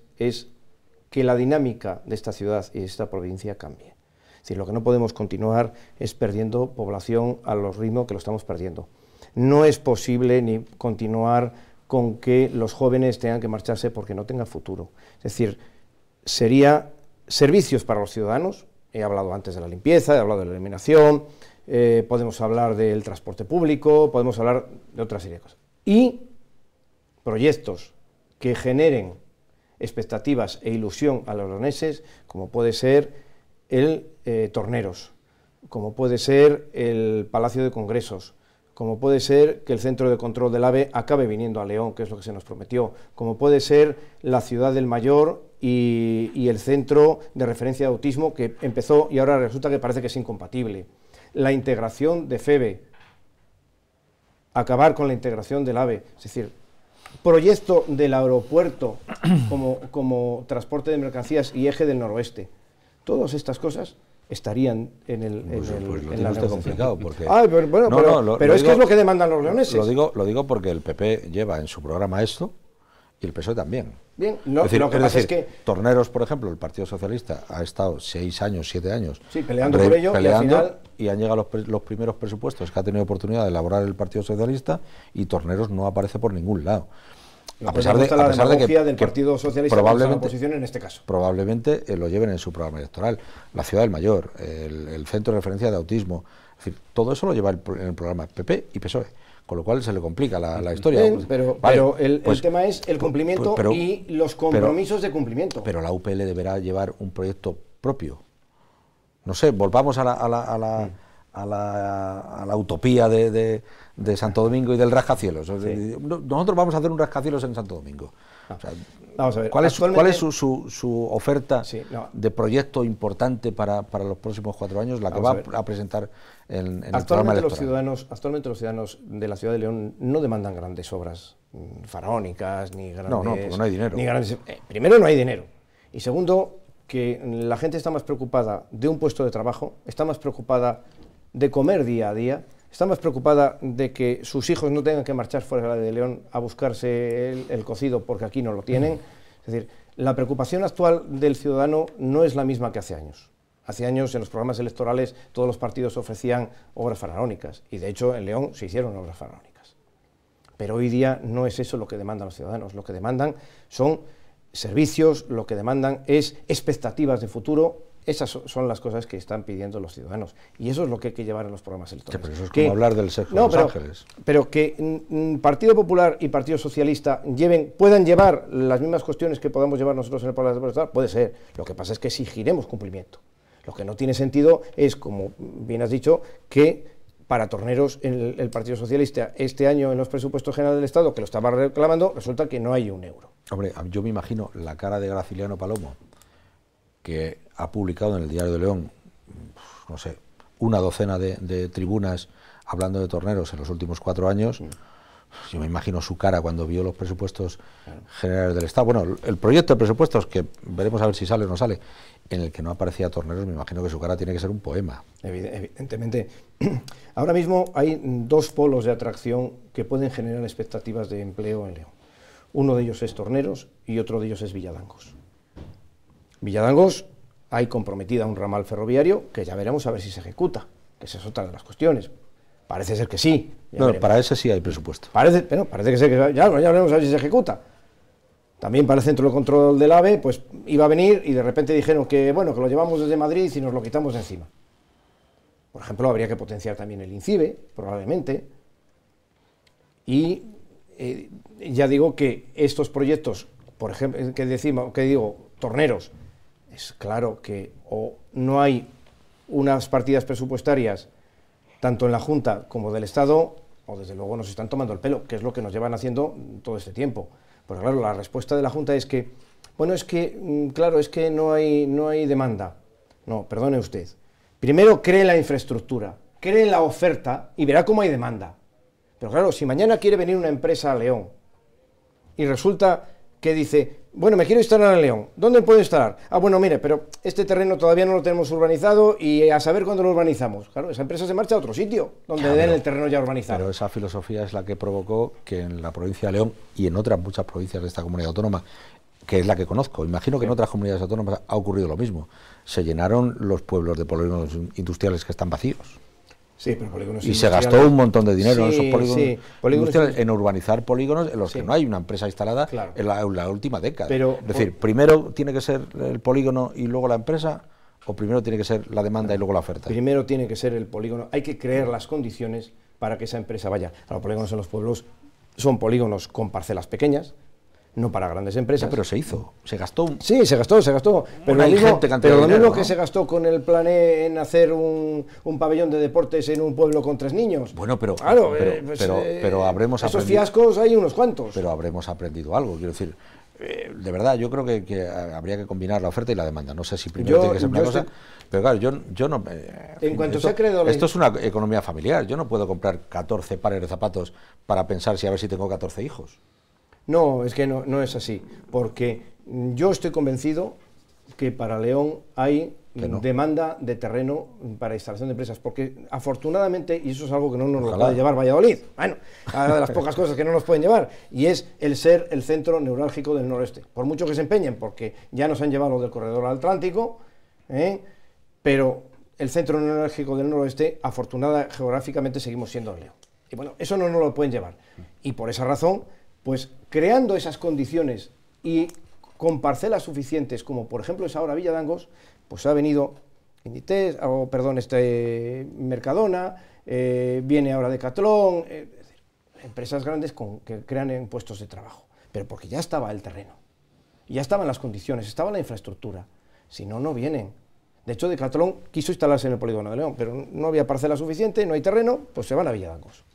que la dinámica de esta ciudad y esta provincia cambie. Es decir, lo que no podemos continuar es perdiendo población a los ritmos que lo estamos perdiendo. No es posible ni continuar con que los jóvenes tengan que marcharse porque no tengan futuro. Es decir, sería servicios para los ciudadanos, he hablado antes de la limpieza, he hablado de la eliminación, eh, podemos hablar del transporte público, podemos hablar de otra serie de cosas. Y proyectos que generen expectativas e ilusión a los leoneses, como puede ser el eh, Torneros, como puede ser el Palacio de Congresos, como puede ser que el centro de control del AVE acabe viniendo a León, que es lo que se nos prometió, como puede ser la ciudad del mayor y, el centro de referencia de autismo que empezó y ahora resulta que parece que es incompatible, la integración de FEBE, acabar con la integración del AVE, es decir, proyecto del aeropuerto como transporte de mercancías y eje del noroeste. Todas estas cosas estarían en, el, en, pues, pues lo Porque... Ah, pero, es que es lo que demandan los leoneses. Lo digo, lo digo porque el PP lleva en su programa esto y el PSOE también. Bien, lo que pasa es que... Torneros, por ejemplo, el Partido Socialista ha estado seis años, siete años... peleando por ello y y han llegado los, los, primeros presupuestos que ha tenido oportunidad de elaborar el Partido Socialista y Torneros no aparece por ningún lado a pesar de, la del Partido Socialista probablemente, la oposición en este caso. Probablemente eh, lo lleven en su programa electoral. La ciudad del mayor, el, centro de referencia de autismo, es decir, todo eso lo lleva en el programa PP y PSOE con lo cual se le complica la, historia. pero, el, pues, tema es el cumplimiento y los compromisos de cumplimiento. Pero la UPL deberá llevar un proyecto propio. No sé, volvamos a la, mm a la, utopía de, de, Santo Domingo y del rascacielos. Nosotros vamos a hacer un rascacielos en Santo Domingo. Ah. ver. ¿Cuál es, cuál es su, su, oferta de proyecto importante para, los próximos cuatro años, la que va a, presentar en, el programa los Actualmente los ciudadanos de la ciudad de León no demandan grandes obras mm, faraónicas ni grandes... No, no, porque no hay dinero. Eh, primero, no hay dinero. Y segundo, que la gente está más preocupada de un puesto de trabajo, está más preocupada de comer día a día, está más preocupada de que sus hijos no tengan que marchar fuera de León a buscarse el, cocido porque aquí no lo tienen. Es decir, la preocupación actual del ciudadano no es la misma que hace años. Hace años en los programas electorales todos los partidos ofrecían obras faraónicas y de hecho en León se hicieron obras faraónicas. Pero hoy día no es eso lo que demandan los ciudadanos, lo que demandan son servicios, lo que demandan es expectativas de futuro esas son las cosas que están pidiendo los ciudadanos. Y eso es lo que hay que llevar en los programas electorales. pero eso es que, como hablar del sexo de los ángeles. Pero que mm, mm, Partido Popular y Partido Socialista puedan llevar las mismas cuestiones que podamos llevar nosotros en el Parlamento Electoral, puede ser. Lo que pasa es que exigiremos cumplimiento. Lo que no tiene sentido es, como bien has dicho, que para Torneros en el, Partido Socialista este año en los presupuestos generales del Estado, que lo estaba reclamando, resulta que no hay un euro. Hombre, yo me imagino la cara de Graciliano Palomo, que ha publicado en el Diario de León, no sé, una docena de, tribunas hablando de torneros en los últimos cuatro años. Yo me imagino su cara cuando vio los presupuestos generales del Estado. Bueno, el proyecto de presupuestos, que veremos a ver si sale o no sale, en el que no aparecía Torneros, me imagino que su cara tiene que ser un poema. Evidentemente. Ahora mismo hay dos polos de atracción que pueden generar expectativas de empleo en León. Uno de ellos es Torneros y otro de ellos es Villadangos. Villadangos hay comprometida un ramal ferroviario que ya veremos a ver si se ejecuta, que se soltan las cuestiones. Parece ser que sí. No, para eso sí hay presupuesto. Parece, parece que sí, que ya, ya veremos a ver si se ejecuta. También para el centro de control del AVE, pues iba a venir y de repente dijeron que bueno, que lo llevamos desde Madrid y nos lo quitamos encima. Por ejemplo, habría que potenciar también el INCIBE, probablemente. Y eh, ya digo que estos proyectos, por ejemplo, eh, que decimos, que digo, torneros, es claro que o no hay unas partidas presupuestarias, tanto en la Junta como del Estado, o desde luego nos están tomando el pelo, que es lo que nos llevan haciendo todo este tiempo. Porque claro, la respuesta de la Junta es que, bueno, es que, mm, claro, es que no hay, no hay demanda. No, perdone usted. Primero cree la infraestructura, cree la oferta y verá cómo hay demanda. Pero claro, si mañana quiere venir una empresa a León y resulta que dice, bueno, me quiero instalar en León. ¿Dónde puedo instalar? Ah, bueno, mire, pero este terreno todavía no lo tenemos urbanizado y a saber cuándo lo urbanizamos. Claro, esa empresa se marcha a otro sitio donde den el terreno ya urbanizado. Pero esa filosofía es la que provocó que en la provincia de León y en otras muchas provincias de esta comunidad autónoma, que es la que conozco, imagino que en otras comunidades autónomas ha ocurrido lo mismo. Se llenaron los pueblos de polígonos industriales que están vacíos y se gastó un montón de dinero en urbanizar polígonos en los que no hay una empresa instalada en, la, última década. Pero, es decir, primero tiene que ser el polígono y luego la empresa, o primero tiene que ser la demanda y luego la oferta. Primero tiene que ser el polígono. Hay que crear las condiciones para que esa empresa vaya. Los polígonos en los pueblos son polígonos con parcelas pequeñas, no para grandes empresas. pero se hizo, se gastó. Sí, se gastó, se gastó. Pero lo mismo, pero lo mismo que se gastó con el plan e en hacer un, pabellón de deportes en un pueblo con tres niños. Bueno, pero. Claro, pero, eh, pues, eh, pero, habremos esos aprendido. Esos fiascos hay unos cuantos. Pero habremos aprendido algo, quiero decir. Eh, de verdad, yo creo que, habría que combinar la oferta y la demanda. No sé si primero tiene que ser una cosa, pero claro, yo, no. en cuanto esto, se ha Esto es una economía familiar. Yo no puedo comprar 14 pares de zapatos para pensar si a ver si tengo 14 hijos. No, es que no, es así, porque yo estoy convencido que para León hay demanda de terreno para instalación de empresas, porque afortunadamente, y eso es algo que no nos lo puede llevar Valladolid, bueno, una de las pocas cosas que no nos pueden llevar, y es el ser el centro neurálgico del noroeste, por mucho que se empeñen, porque ya nos han llevado los del corredor atlántico, ¿eh? pero el centro neurálgico del noroeste, afortunada geográficamente, seguimos siendo León. Y bueno, eso no nos lo pueden llevar. Y por esa razón, pues creando esas condiciones y con parcelas suficientes, como por ejemplo es ahora Villadangos, pues ha venido perdón, este Mercadona, eh, viene ahora Decathlon, eh, empresas grandes que crean en puestos de trabajo, pero porque ya estaba el terreno, ya estaban las condiciones, estaba la infraestructura, si no, no vienen. De hecho, Decathlon quiso instalarse en el polígono de León, pero no había parcela suficiente, no hay terreno, pues se van a Villadangos.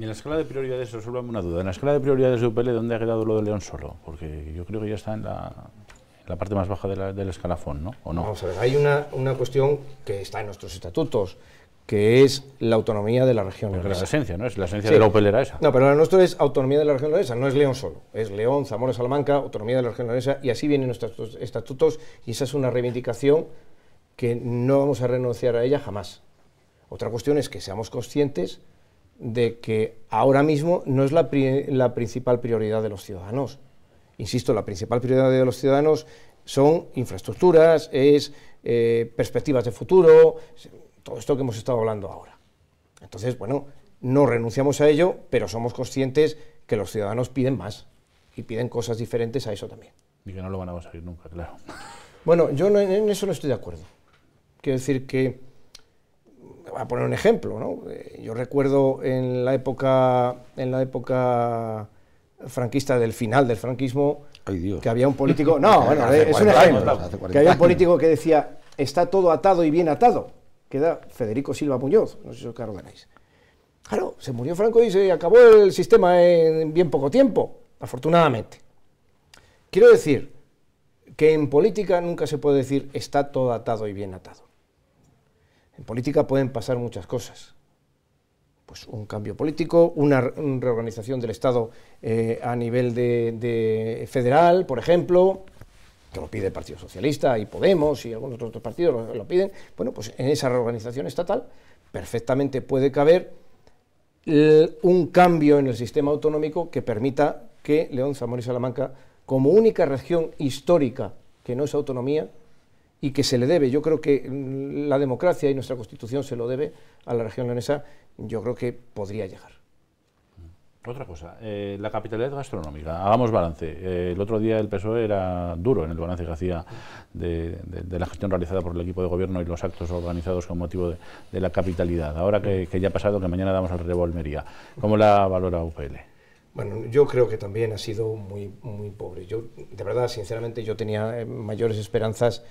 Y en la escala de prioridades, una duda. En la escala de prioridades de UPL, ¿dónde ha quedado lo de León solo? Porque yo creo que ya está en la, la parte más baja del escalafón, ¿no? Vamos a ver, hay una, una cuestión que está en nuestros estatutos, que es la autonomía de la región la esencia, ¿no? Es la esencia de la esa. No, pero la nuestra es autonomía de la región leonesa, no es León solo. Es León, Zamora, Salamanca, autonomía de la región leonesa, y así vienen nuestros estatutos, y esa es una reivindicación que no vamos a renunciar a ella jamás. Otra cuestión es que seamos conscientes de que ahora mismo no es la, principal prioridad de los ciudadanos. Insisto, la principal prioridad de los ciudadanos son infraestructuras, es eh, perspectivas de futuro, todo esto que hemos estado hablando ahora. Entonces, bueno, no renunciamos a ello, pero somos conscientes que los ciudadanos piden más y piden cosas diferentes a eso también. Y que no lo van a conseguir nunca, claro. Bueno, yo en eso no estoy de acuerdo. Quiero decir que voy a poner un ejemplo, ¿no? Eh, yo recuerdo en la época, en la época franquista del final del franquismo, que había un político, no, bueno, es un ejemplo, que había un político que decía, está todo atado y bien atado, que era Federico Silva Muñoz, no sé si os acordaréis. Claro, se murió Franco y se acabó el sistema en bien poco tiempo, afortunadamente. Quiero decir que en política nunca se puede decir está todo atado y bien atado. En política pueden pasar muchas cosas. Pues un cambio político, una reorganización del Estado eh, a nivel de, federal, por ejemplo, que lo pide el Partido Socialista y Podemos y algunos otros partidos lo, lo, piden, bueno, pues en esa reorganización estatal perfectamente puede caber un cambio en el sistema autonómico que permita que León, Zamora y Salamanca, como única región histórica que no es autonomía, y que se le debe. Yo creo que mm, la democracia y nuestra constitución se lo debe a la región leonesa, yo creo que podría llegar. Otra cosa, eh, la capitalidad gastronómica, hagamos balance. Eh, el otro día el PSOE era duro en el balance que hacía de, la gestión realizada por el equipo de gobierno y los actos organizados con motivo de, la capitalidad. Ahora que, que, ya ha pasado, que mañana damos al revolvería. ¿Cómo la valora UPL? Bueno, yo creo que también ha sido muy, muy pobre. Yo, de verdad, sinceramente, yo tenía eh, mayores esperanzas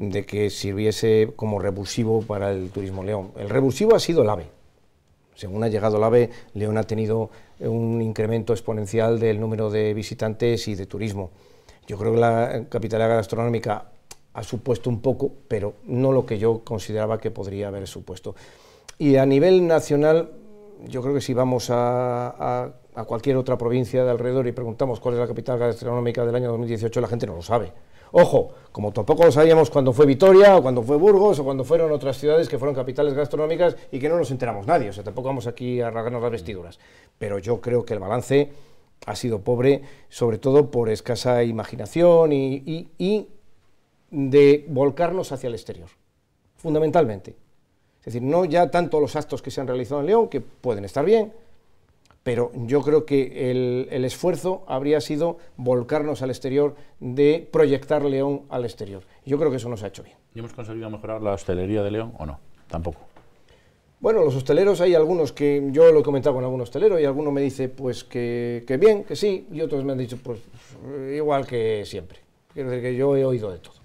de que sirviese como revulsivo para el turismo León. El revulsivo ha sido el AVE. Según ha llegado el AVE, León ha tenido eh, un incremento exponencial del número de visitantes y de turismo. Yo creo que la eh, capital gastronómica ha supuesto un poco, pero no lo que yo consideraba que podría haber supuesto. Y a nivel nacional, yo creo que si vamos a, a cualquier otra provincia de alrededor y preguntamos cuál es la capital gastronómica del año 2018, la gente no lo sabe. Ojo, como tampoco lo sabíamos cuando fue Vitoria o cuando fue Burgos o cuando fueron otras ciudades que fueron capitales gastronómicas y que no nos enteramos nadie, o sea, tampoco vamos aquí a rasgarnos las vestiduras. Pero yo creo que el balance ha sido pobre, sobre todo por escasa imaginación y, y de volcarnos hacia el exterior, fundamentalmente. Es decir, no ya tanto los actos que se han realizado en León, que pueden estar bien, pero yo creo que el, esfuerzo habría sido volcarnos al exterior, de proyectar León al exterior. Yo creo que eso no se ha hecho bien. ¿Y hemos conseguido mejorar la hostelería de León o no? Tampoco. Bueno, los hosteleros hay algunos que yo lo he comentado con algún hostelero y alguno me dice pues que, que bien, que sí, y otros me han dicho pues igual que siempre. Quiero decir que yo he oído de todo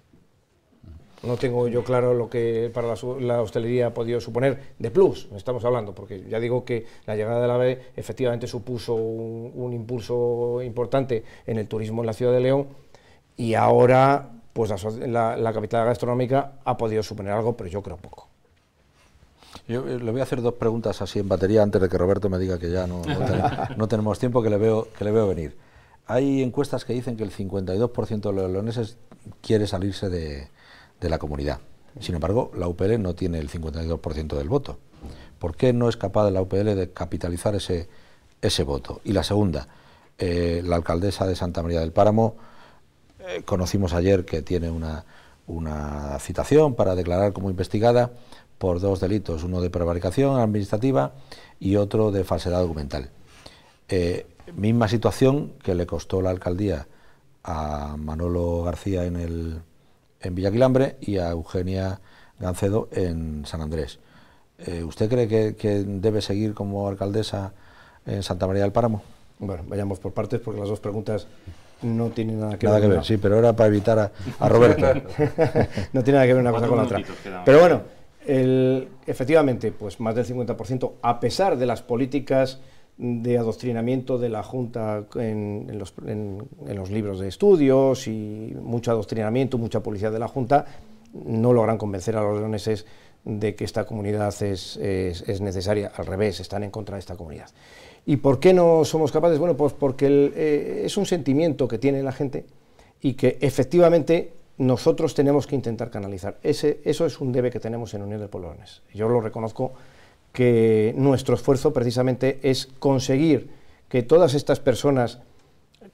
no tengo yo claro lo que para la, hostelería ha podido suponer de plus, estamos hablando, porque ya digo que la llegada de la AVE efectivamente supuso un, impulso importante en el turismo en la ciudad de León y ahora pues la, capital gastronómica ha podido suponer algo, pero yo creo poco. Yo eh, le voy a hacer dos preguntas así en batería antes de que Roberto me diga que ya no, tenemos tiempo, que le, veo, que le veo venir. Hay encuestas que dicen que el 52% de los leoneses quiere salirse de, de la comunidad. Sin embargo, la UPL no tiene el 52% del voto. ¿Por qué no es capaz de la UPL de capitalizar ese, ese voto? Y la segunda, eh, la alcaldesa de Santa María del Páramo, eh, conocimos ayer que tiene una, una citación para declarar como investigada por dos delitos, uno de prevaricación administrativa y otro de falsedad documental. Eh, misma situación que le costó la alcaldía a Manolo García en el en Villaquilambre y a Eugenia Gancedo en San Andrés. Eh, ¿Usted cree que, debe seguir como alcaldesa en Santa María del Páramo? Bueno, vayamos por partes porque las dos preguntas no tienen nada que ver. que ver, sí, pero era para evitar a, a no tiene nada que ver una cosa con la otra. Pero bueno, efectivamente, pues más del 50%, a pesar de las políticas de adoctrinamiento de la Junta en, los, libros de estudios y mucho adoctrinamiento, mucha policía de la Junta, no logran convencer a los leoneses de que esta comunidad es, necesaria, al revés, están en contra de esta comunidad. ¿Y por qué no somos capaces? Bueno, pues porque eh, es un sentimiento que tiene la gente y que efectivamente nosotros tenemos que intentar canalizar. Ese, eso es un debe que tenemos en Unión de Leones, Yo lo reconozco que nuestro esfuerzo precisamente es conseguir que todas estas personas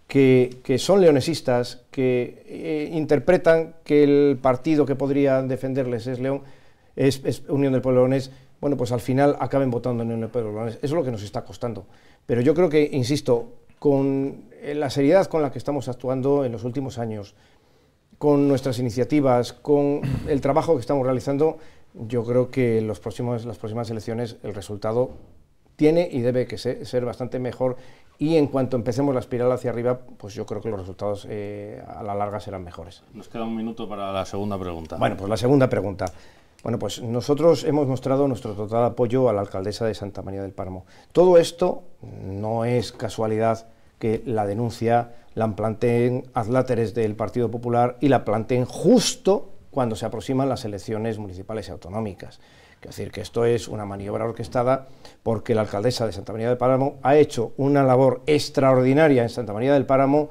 que, que son leonesistas, que eh, interpretan que el partido que podría defenderles es León, es, Unión del Pueblo leones bueno, pues al final acaben votando en Unión del Pueblo Eso es lo que nos está costando. Pero yo creo que, insisto, con eh, la seriedad con la que estamos actuando en los últimos años, con nuestras iniciativas, con el trabajo que estamos realizando, yo creo que los próximos, las próximas elecciones el resultado tiene y debe ser, bastante mejor y en cuanto empecemos la espiral hacia arriba, pues yo creo que los resultados eh, a la larga serán mejores. Nos queda un minuto para la segunda pregunta. Bueno, pues la segunda pregunta. Bueno, pues nosotros hemos mostrado nuestro total apoyo a la alcaldesa de Santa María del Parmo. Todo esto no es casualidad que la denuncia la planteen adláteres del Partido Popular y la planteen justo cuando se aproximan las elecciones municipales y autonómicas. Es decir, que esto es una maniobra orquestada porque la alcaldesa de Santa María del Páramo ha hecho una labor extraordinaria en Santa María del Páramo,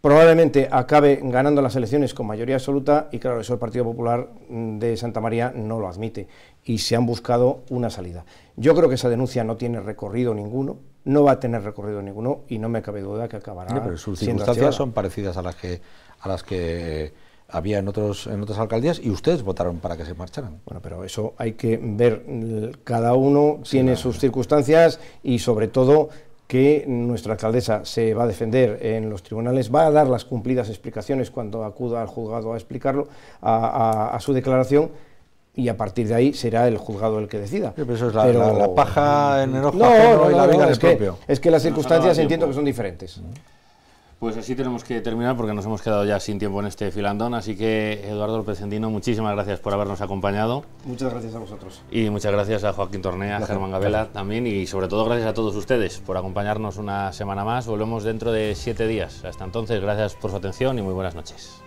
probablemente acabe ganando las elecciones con mayoría absoluta y claro, eso el Partido Popular mm, de Santa María no lo admite y se han buscado una salida. Yo creo que esa denuncia no tiene recorrido ninguno, no va a tener recorrido ninguno y no me cabe duda que acabará. pero sus circunstancias son parecidas a las que a las que había en, otros, en otras alcaldías y ustedes votaron para que se marcharan. Bueno, pero eso hay que ver, cada uno tiene sus circunstancias y sobre todo que nuestra alcaldesa se va a defender en los tribunales, va a dar las cumplidas explicaciones cuando acuda al juzgado a explicarlo, a, su declaración, y a partir de ahí será el juzgado el que decida. pero eso es la, paja en el ojo no, no, no, y la no, es, que, propio. es que las circunstancias entiendo que son diferentes. Pues así tenemos que terminar porque nos hemos quedado ya sin tiempo en este filandón. Así que, Eduardo lópez muchísimas gracias por habernos acompañado. Muchas gracias a vosotros. Y muchas gracias a Joaquín Tornea, a Germán Gabela también. Y sobre todo, gracias a todos ustedes por acompañarnos una semana más. Volvemos dentro de siete días. Hasta entonces, gracias por su atención y muy buenas noches.